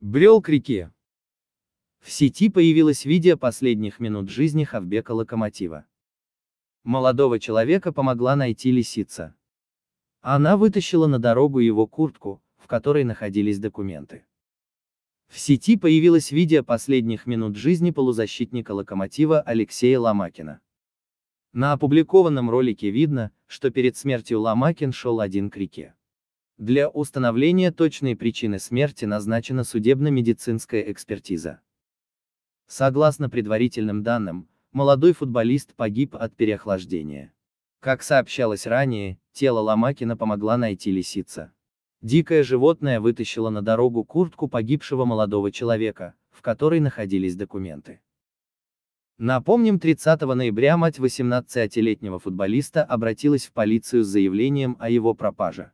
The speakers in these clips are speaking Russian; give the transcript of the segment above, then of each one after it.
Брел к реке. В сети появилось видео последних минут жизни Хавбека Локомотива. Молодого человека помогла найти лисица. Она вытащила на дорогу его куртку, в которой находились документы. В сети появилось видео последних минут жизни полузащитника «Локомотива» Алексея Ломакина. На опубликованном ролике видно, что перед смертью Ломакин шел один к реке. Для установления точной причины смерти назначена судебно-медицинская экспертиза. Согласно предварительным данным, молодой футболист погиб от переохлаждения. Как сообщалось ранее, тело Ломакина помогла найти лисица. Дикое животное вытащило на дорогу куртку погибшего молодого человека, в которой находились документы. Напомним, 30 ноября мать 18-летнего футболиста обратилась в полицию с заявлением о его пропаже.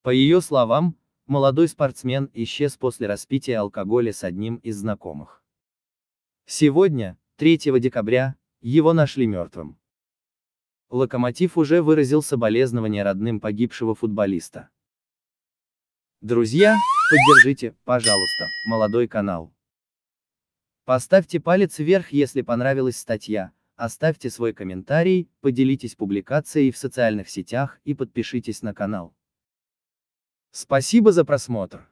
По ее словам, молодой спортсмен исчез после распития алкоголя с одним из знакомых. Сегодня, 3 декабря, его нашли мертвым. Локомотив уже выразил соболезнования родным погибшего футболиста. Друзья, поддержите, пожалуйста, молодой канал. Поставьте палец вверх, если понравилась статья, оставьте свой комментарий, поделитесь публикацией в социальных сетях и подпишитесь на канал. Спасибо за просмотр.